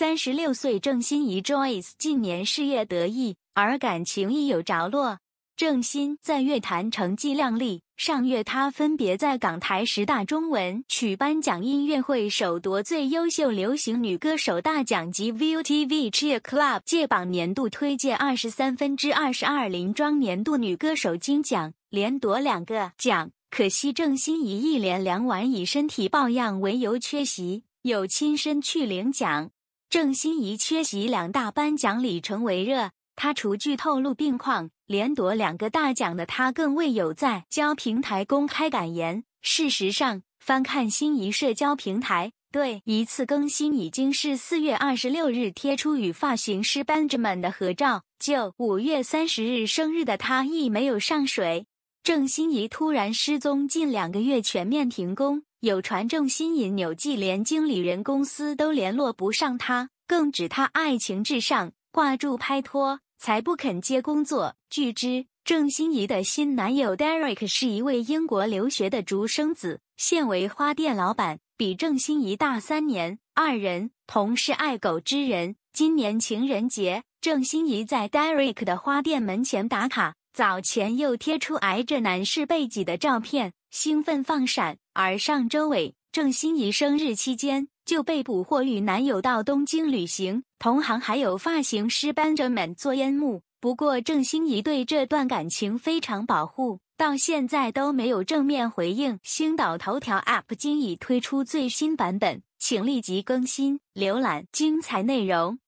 三十六岁郑欣宜 Joyce 近年事业得意，而感情亦有着落。郑欣在乐坛成绩亮丽，上月她分别在港台十大中文曲颁奖音乐会首夺最优秀流行女歌手大奖及 ViuTV c h e e r Club 界榜年度推荐二十三分之二十二林庄年度女歌手金奖，连夺两个奖。可惜郑欣宜一连两晚以身体抱恙为由缺席，有亲身去领奖。郑欣宜缺席两大颁奖礼，成为热。她除据透露病况，连夺两个大奖的她，更未有在交平台公开感言。事实上，翻看欣宜社交平台，对一次更新已经是四月二十六日贴出与发型师 Benjamin 的合照。就五月三十日生日的她，亦没有上水。郑欣宜突然失踪近两个月，全面停工。有传郑欣宜纽纪连经理人公司都联络不上她，更指她爱情至上，挂住拍拖才不肯接工作。据知，郑欣宜的新男友 Derek 是一位英国留学的独生子，现为花店老板，比郑欣宜大三年。二人同是爱狗之人。今年情人节，郑欣宜在 Derek 的花店门前打卡，早前又贴出挨着男士背脊的照片，兴奋放闪。而上周尾郑欣宜生日期间就被捕获与男友到东京旅行，同行还有发型师 Benjamin 做烟幕。不过郑欣宜对这段感情非常保护，到现在都没有正面回应。星岛头条 App 今已推出最新版本，请立即更新，浏览精彩内容。